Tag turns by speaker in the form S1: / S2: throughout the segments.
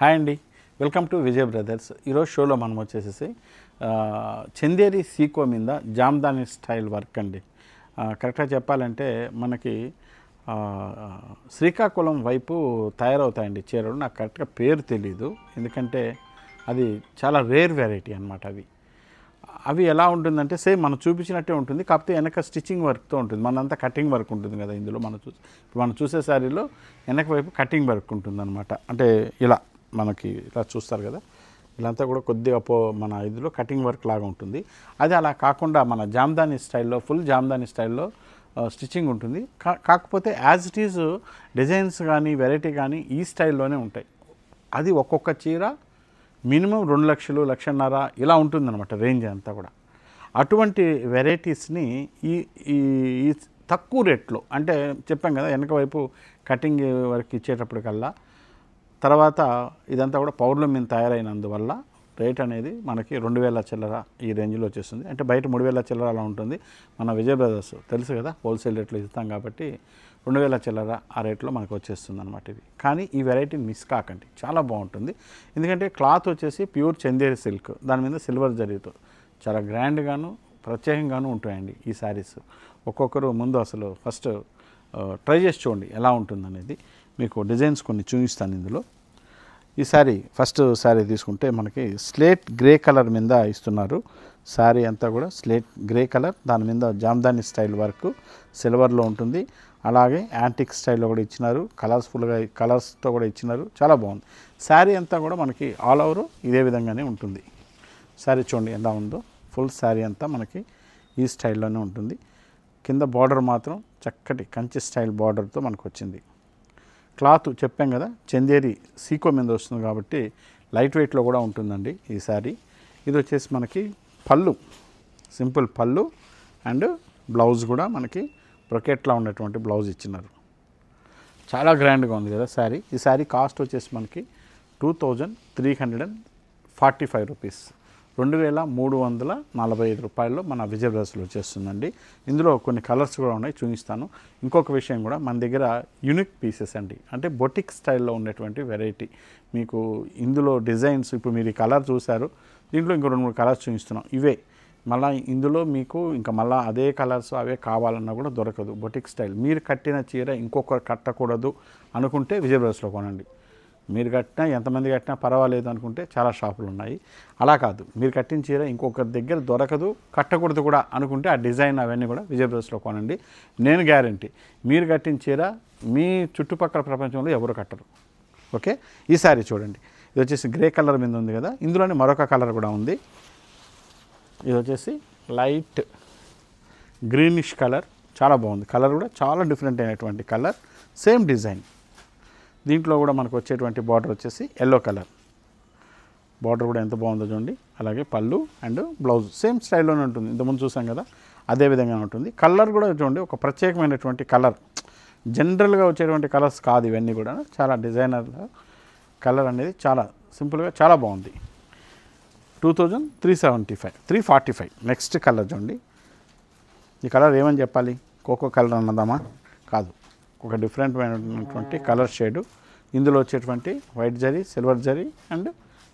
S1: hi అండి welcome to Vijay brothers ఈరోజు షోలో మనం వచ్చేసేసి చందేరి సీకో మీద జామ్దాని స్టైల్ వర్క్ అండి కరెక్ట్గా చెప్పాలంటే మనకి శ్రీకాకుళం వైపు తయారవుతాయండి చీరలు నాకు కరెక్ట్గా పేరు తెలీదు ఎందుకంటే అది చాలా రేర్ వెరైటీ అనమాట అవి అవి ఎలా ఉంటుందంటే సేమ్ మనం చూపించినట్టే ఉంటుంది కాకపోతే వెనక స్టిచ్చింగ్ వర్క్తో ఉంటుంది మనంతా కటింగ్ వర్క్ ఉంటుంది కదా ఇందులో మనం చూ మనం చూసే శారీలో వెనక వైపు కటింగ్ వర్క్ ఉంటుంది అనమాట అంటే ఇలా మనకి ఇలా చూస్తారు కదా ఇలాంతా కూడా కొద్దిగా పో మన ఇదిలో కటింగ్ వర్క్ లాగా ఉంటుంది అది అలా కాకుండా మన జామ్దాని స్టైల్లో ఫుల్ జామ్దాని స్టైల్లో స్టిచ్చింగ్ ఉంటుంది కాకపోతే యాజ్ ఇట్ ఈజ్ డిజైన్స్ కానీ వెరైటీ కానీ ఈ స్టైల్లోనే ఉంటాయి అది ఒక్కొక్క చీర మినిమం రెండు లక్షలు లక్షన్నర ఇలా ఉంటుందన్నమాట రేంజ్ అంతా కూడా అటువంటి వెరైటీస్ని ఈ ఈ తక్కువ రేట్లో అంటే చెప్పాం కదా వెనక వైపు కటింగ్ వరకు ఇచ్చేటప్పటికల్లా తర్వాత ఇదంతా కూడా పౌర్ణమి తయారైనందువల్ల రేట్ అనేది మనకి రెండు వేల చిల్లర ఈ రేంజ్లో వచ్చేస్తుంది అంటే బయట మూడు వేల చిల్లర అలా ఉంటుంది మన విజయ బ్రదర్స్ తెలుసు కదా హోల్సేల్ రేట్లో ఇస్తాం కాబట్టి రెండు వేల చిల్లర ఆ రేట్లో మనకు వచ్చేస్తుంది అనమాట ఇది కానీ ఈ వెరైటీ మిస్ కాకండి చాలా బాగుంటుంది ఎందుకంటే క్లాత్ వచ్చేసి ప్యూర్ చందేరి సిల్క్ దాని మీద సిల్వర్ జరీతో చాలా గ్రాండ్గాను ప్రత్యేకంగాను ఉంటాయండి ఈ శారీస్ ఒక్కొక్కరు ముందు అసలు ఫస్ట్ ట్రై చేసి చూడండి ఎలా ఉంటుందనేది మీకు డిజైన్స్ కొన్ని చూపిస్తాను ఇందులో ఈ శారీ ఫస్ట్ శారీ తీసుకుంటే మనకి స్లేట్ గ్రే కలర్ మీద ఇస్తున్నారు శారీ అంతా కూడా స్లేట్ గ్రే కలర్ దాని మీద జామ్దాని స్టైల్ వర్క్ సిల్వర్లో ఉంటుంది అలాగే యాంటిక్ స్టైల్లో కూడా ఇచ్చినారు కలర్స్ఫుల్గా కలర్స్తో కూడా ఇచ్చినారు చాలా బాగుంది శారీ అంతా కూడా మనకి ఆల్ ఓవర్ ఇదే విధంగానే ఉంటుంది శారీ చూడండి ఎలా ఉందో ఫుల్ శారీ అంతా మనకి ఈ స్టైల్లోనే ఉంటుంది కింద బార్డర్ మాత్రం చక్కటి కంచి స్టైల్ బార్డర్తో మనకు వచ్చింది క్లాత్ చెప్పాం కదా చందేరి సీకో మీద వస్తుంది కాబట్టి లైట్ వెయిట్లో కూడా ఉంటుందండి ఈ శారీ ఇది వచ్చేసి మనకి పళ్ళు సింపుల్ పళ్ళు అండ్ బ్లౌజ్ కూడా మనకి బ్రొకెట్లా ఉన్నటువంటి బ్లౌజ్ ఇచ్చినారు చాలా గ్రాండ్గా ఉంది కదా శారీ ఈ శారీ కాస్ట్ వచ్చేసి మనకి two thousand three hundred and forty five rupees రెండు వేల మూడు వందల నలభై ఐదు రూపాయల్లో మన విజయ బ్రదర్స్లో వచ్చేస్తుందండి ఇందులో కొన్ని కలర్స్ కూడా ఉన్నాయి చూపిస్తాను ఇంకొక విషయం కూడా మన దగ్గర యూనిక్ పీసెస్ అండి అంటే బొటిక్ స్టైల్లో ఉన్నటువంటి వెరైటీ మీకు ఇందులో డిజైన్స్ ఇప్పుడు మీరు ఈ కలర్ చూశారు దీంట్లో ఇంకో రెండు మూడు కలర్స్ చూపిస్తున్నాం ఇవే మళ్ళీ ఇందులో మీకు ఇంకా మళ్ళీ అదే కలర్స్ అవే కావాలన్నా కూడా దొరకదు బొటిక్ స్టైల్ మీరు కట్టిన చీర ఇంకొకరు కట్టకూడదు అనుకుంటే విజయ బ్రదర్స్లో కొనండి మీరు కట్టినా ఎంతమంది కట్టినా పర్వాలేదు అనుకుంటే చాలా షాపులు ఉన్నాయి అలా కాదు మీరు కట్టిన చీర ఇంకొకరి దగ్గర దొరకదు కట్టకూడదు కూడా అనుకుంటే ఆ డిజైన్ అవన్నీ కూడా విజయ కొనండి నేను గ్యారంటీ మీరు కట్టిన చీర మీ చుట్టుపక్కల ప్రపంచంలో ఎవరు కట్టరు ఓకే ఈసారి చూడండి ఇది వచ్చేసి గ్రే కలర్ మీద ఉంది కదా ఇందులోనే మరొక కలర్ కూడా ఉంది ఇది వచ్చేసి లైట్ గ్రీనిష్ కలర్ చాలా బాగుంది కలర్ కూడా చాలా డిఫరెంట్ అయినటువంటి కలర్ సేమ్ డిజైన్ దీంట్లో కూడా మనకు వచ్చేటువంటి బార్డర్ వచ్చేసి ఎల్లో కలర్ బార్డర్ కూడా ఎంత బాగుందో చూడండి అలాగే పళ్ళు అండ్ బ్లౌజ్ సేమ్ స్టైల్లోనే ఉంటుంది ఇంతకుముందు చూసాం కదా అదే విధంగా ఉంటుంది కలర్ కూడా చూడండి ఒక ప్రత్యేకమైనటువంటి కలర్ జనరల్గా వచ్చేటువంటి కలర్స్ కాదు ఇవన్నీ కూడా చాలా డిజైనర్ కలర్ అనేది చాలా సింపుల్గా చాలా బాగుంది two thousand three seventy five three forty five next colour చూడండి ఈ కలర్ ఏమని చెప్పాలి కోకో కలర్ అన్నదామా కాదు ఒక డిఫరెంట్ అయినటువంటి కలర్ షేడ్ ఇందులో వచ్చేటువంటి white zari silver zari and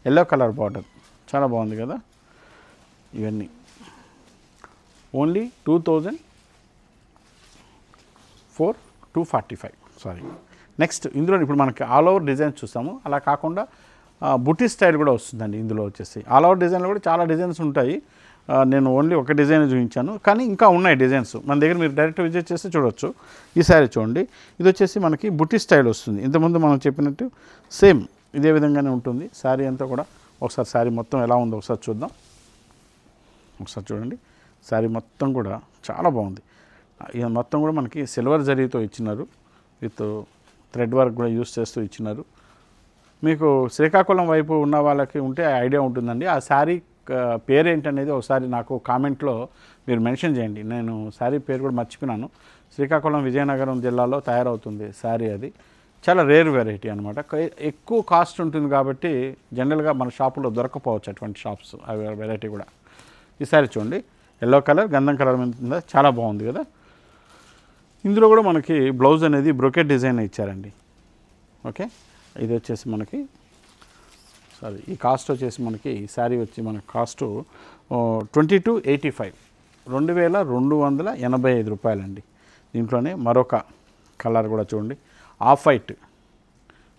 S1: yellow colour border చాలా బాగుంది కదా ఇవన్నీ only two thousand four two forty five sorry next ఇందులో ఇప్పుడు మనకి ఆల్ ఓవర్ డిజైన్స్ చూస్తాము అలా కాకుండా బుటీ స్టైల్ కూడా వస్తుందండి ఇందులో వచ్చేసి ఆల్ ఓవర్ డిజైన్లో కూడా చాలా డిజైన్స్ ఉంటాయి నేను ఓన్లీ ఒక డిజైన్ చూపించాను కానీ ఇంకా ఉన్నాయి డిజైన్స్ మన దగ్గర మీరు డైరెక్ట్ విజిట్ చేస్తే చూడొచ్చు ఈ శారీ చూడండి ఇది వచ్చేసి మనకి బుట్టి స్టైల్ వస్తుంది ఇంతకుముందు మనం చెప్పినట్టు సేమ్ ఇదే విధంగానే ఉంటుంది శారీ అంతా కూడా ఒకసారి శారీ మొత్తం ఎలా ఉందో ఒకసారి చూద్దాం ఒకసారి చూడండి శారీ మొత్తం కూడా చాలా బాగుంది ఇది మొత్తం కూడా మనకి సిల్వర్ జరీతో ఇచ్చినారు విత్ థ్రెడ్ వర్క్ కూడా యూస్ చేస్తూ ఇచ్చినారు మీకు శ్రీకాకుళం వైపు ఉన్న వాళ్ళకి ఉంటే ఐడియా ఉంటుందండి ఆ శారీ పేరేంటనేది ఒకసారి నాకు కామెంట్లో మీరు మెన్షన్ చేయండి నేను శారీ పేరు కూడా మర్చిపోయినాను శ్రీకాకుళం విజయనగరం జిల్లాలో తయారవుతుంది శారీ అది చాలా రేర్ వెరైటీ అనమాట ఎక్కువ కాస్ట్ ఉంటుంది కాబట్టి జనరల్గా మన షాపులో దొరకపోవచ్చు అటువంటి షాప్స్ అవి వెరైటీ కూడా ఈ శారీ చూడండి ఎల్లో కలర్ గంధం కలర్ మీద చాలా బాగుంది కదా ఇందులో కూడా మనకి బ్లౌజ్ అనేది బ్రొకెట్ డిజైన్ ఇచ్చారండి ఓకే ఇది వచ్చేసి మనకి సారీ ఈ కాస్ట్ వచ్చేసి మనకి శారీ వచ్చి మన cost twenty two eighty five రెండు వేల రెండు వందల ఎనభై ఐదు రూపాయలండి దీంట్లోనే మరొక కలర్ కూడా చూడండి ఆఫ్ వైట్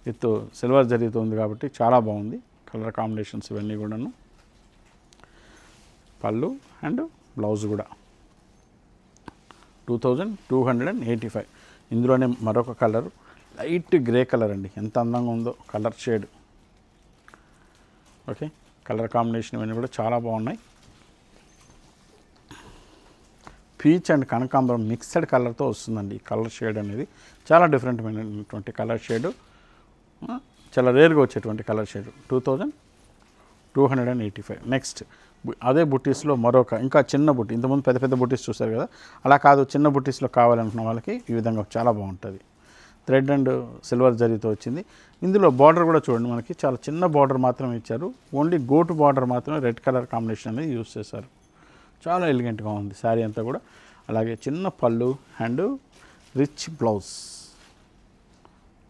S1: విత్ సిల్వర్ జరుగుతుంది ఉంది కాబట్టి చాలా బాగుంది కలర్ కాంబినేషన్స్ ఇవన్నీ కూడాను పళ్ళు అండ్ బ్లౌజ్ కూడా two thousand two hundred and eighty five ఇందులోనే మరొక కలర్ లైట్ గ్రే కలర్ అండి ఎంత అందంగా ఉందో colour shade okay colour combination ఇవన్నీ కూడా చాలా బాగున్నాయి పీచ్ అండ్ కనకాంబరం మిక్స్డ్ కలర్తో వస్తుందండి ఈ కలర్ షేడ్ అనేది చాలా డిఫరెంట్మైనటువంటి కలర్ షేడు చాలా రేర్గా వచ్చేటువంటి colour shade two thousand two hundred and eighty five next అదే బుట్టీస్లో మరొక ఇంకా చిన్న బుట్టి ఇంతకుముందు పెద్ద పెద్ద బుట్టీస్ చూస్తారు కదా అలా కాదు చిన్న బుట్టీస్లో కావాలనుకున్న వాళ్ళకి ఈ విధంగా చాలా బాగుంటుంది థ్రెడ్ అండ్ సిల్వర్ జరీతో వచ్చింది ఇందులో బార్డర్ కూడా చూడండి మనకి చాలా చిన్న బార్డర్ మాత్రమే ఇచ్చారు ఓన్లీ గోటు బార్డర్ మాత్రమే రెడ్ కలర్ కాంబినేషన్ అనేది యూస్ చేశారు చాలా ఎలిగెంట్గా ఉంది శారీ అంతా కూడా అలాగే చిన్న పళ్ళు అండ్ రిచ్ బ్లౌజ్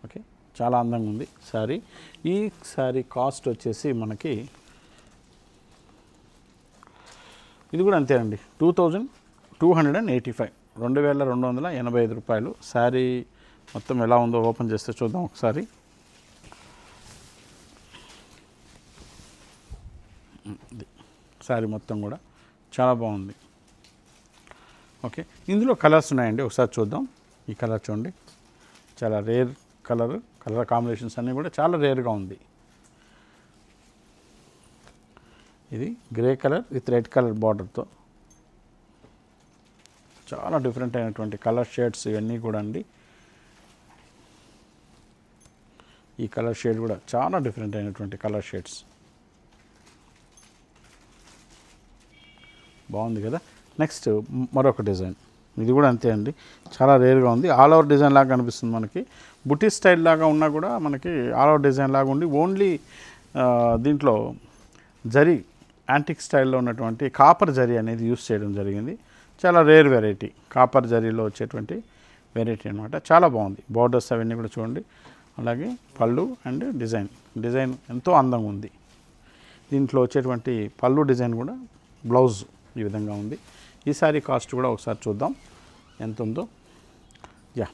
S1: ఓకే చాలా అందంగా ఉంది శారీ ఈ శారీ కాస్ట్ వచ్చేసి మనకి ఇది కూడా అంతేనండి two thousand two hundred and eighty five రెండు వేల రెండు వందల ఎనభై ఐదు రూపాయలు శారీ మొత్తం ఎలా ఉందో ఓపెన్ చేస్తే చూద్దాం ఒకసారి శారీ మొత్తం కూడా చాలా బాగుంది ఓకే ఇందులో కలర్స్ ఉన్నాయండి ఒకసారి చూద్దాం ఈ కలర్ చూడండి చాలా రేర్ కలర్ కలర్ కాంబినేషన్స్ అన్నీ కూడా చాలా రేర్గా ఉంది ఇది grey colour with red colour బార్డర్తో చాలా డిఫరెంట్ అయినటువంటి కలర్ షేడ్స్ ఇవన్నీ కూడా అండి ఈ కలర్ షేడ్ కూడా చాలా డిఫరెంట్ అయినటువంటి కలర్ షేడ్స్ బాగుంది కదా నెక్స్ట్ మరొక డిజైన్ ఇది కూడా అంతే అండి చాలా రేర్గా ఉంది ఆల్ ఓవర్ డిజైన్ లాగా కనిపిస్తుంది మనకి బుటీ స్టైల్ లాగా ఉన్నా కూడా మనకి ఆల్ ఓవర్ డిజైన్ లాగా ఉండి ఓన్లీ దీంట్లో జరి యాంటిక్ స్టైల్లో ఉన్నటువంటి కాపర్ జరి అనేది యూస్ చేయడం జరిగింది చాలా రేర్ వెరైటీ కాపర్ జరీలో వచ్చేటువంటి వెరైటీ అనమాట చాలా బాగుంది బార్డర్స్ అవన్నీ కూడా చూడండి అలాగే పళ్ళు అండ్ డిజైన్ డిజైన్ ఎంతో అందంగా ఉంది దీంట్లో వచ్చేటువంటి పళ్ళు డిజైన్ కూడా బ్లౌజ్ ఈ విధంగా ఉంది ఈసారి కాస్ట్ కూడా ఒకసారి చూద్దాం ఎంత ఉందో యా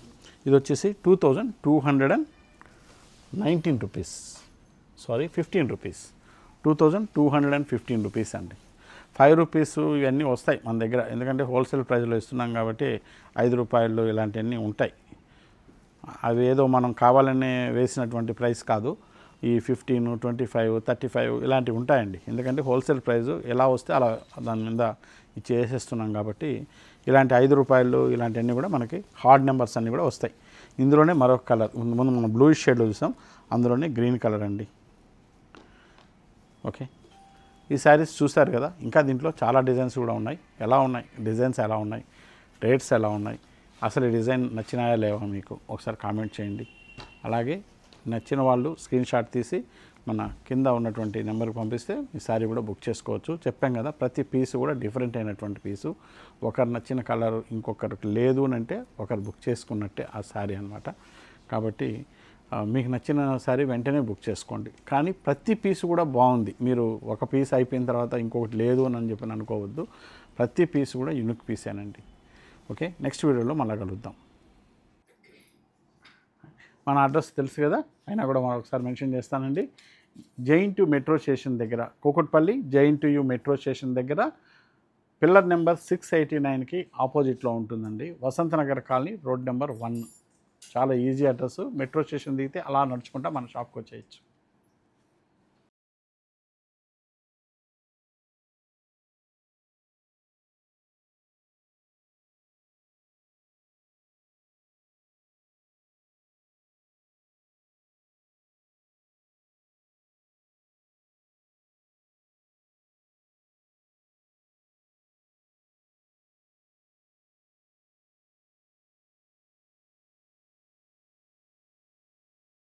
S1: ఇది వచ్చేసి two thousand two hundred and nineteen rupees sorry fifteen rupees two thousand two hundred and fifteen rupees అండి ఫైవ్ రూపీస్ ఇవన్నీ వస్తాయి మన దగ్గర ఎందుకంటే హోల్సేల్ ప్రైస్లో ఇస్తున్నాం కాబట్టి ఐదు రూపాయలు ఇలాంటివన్నీ ఉంటాయి అవి ఏదో మనం కావాలని వేసినటువంటి ప్రైస్ కాదు ఈ fifteen twenty five thirty five ఇలాంటివి ఉంటాయండి ఎందుకంటే హోల్సేల్ ప్రైస్ ఎలా వస్తే అలా దాని మీద చేసేస్తున్నాం కాబట్టి ఇలాంటి ఐదు రూపాయలు ఇలాంటివన్నీ కూడా మనకి హార్డ్ నెంబర్స్ అన్నీ కూడా వస్తాయి ఇందులోనే మరొక కలర్ ముందు మనం బ్లూయిష్ షేడ్లో చూసాం అందులోనే గ్రీన్ కలర్ అండి ఓకే ఈ శారీస్ చూశారు కదా ఇంకా దీంట్లో చాలా డిజైన్స్ కూడా ఉన్నాయి ఎలా ఉన్నాయి డిజైన్స్ ఎలా ఉన్నాయి రేట్స్ ఎలా ఉన్నాయి అసలు డిజైన్ నచ్చినాయా లేవా మీకు ఒకసారి కామెంట్ చేయండి అలాగే నచ్చిన వాళ్ళు స్క్రీన్ షాట్ తీసి మన కింద ఉన్నటువంటి నెంబర్కి పంపిస్తే ఈ సారీ కూడా బుక్ చేసుకోవచ్చు చెప్పాం కదా ప్రతి పీసు కూడా డిఫరెంట్ అయినటువంటి పీసు ఒకరు నచ్చిన కలర్ ఇంకొకరికి లేదు అని అంటే ఒకరు బుక్ చేసుకున్నట్టే ఆ శారీ అనమాట కాబట్టి మీకు నచ్చిన శారీ వెంటనే బుక్ చేసుకోండి కానీ ప్రతి పీసు కూడా బాగుంది మీరు ఒక పీస్ అయిపోయిన తర్వాత ఇంకొకటి లేదు అని చెప్పి అనుకోవద్దు ప్రతి పీసు కూడా యూనిక్ పీసేనండి ఓకే నెక్స్ట్ వీడియోలో మళ్ళీ కలుద్దాం మన అడ్రస్ తెలుసు కదా అయినా కూడా మరొకసారి మెన్షన్ చేస్తానండి జైన్ టు మెట్రో స్టేషన్ దగ్గర Kukatpally JNTU metro station దగ్గర పిల్లర్ నెంబర్ సిక్స్ ఎయిటీ నైన్కి ఆపోజిట్లో ఉంటుందండి Vasantha Nagar colony road number one చాలా ఈజీ అడ్రస్ మెట్రో స్టేషన్ దిగితే అలా నడుచుకుంటా మన షాప్కి వచ్చేయచ్చు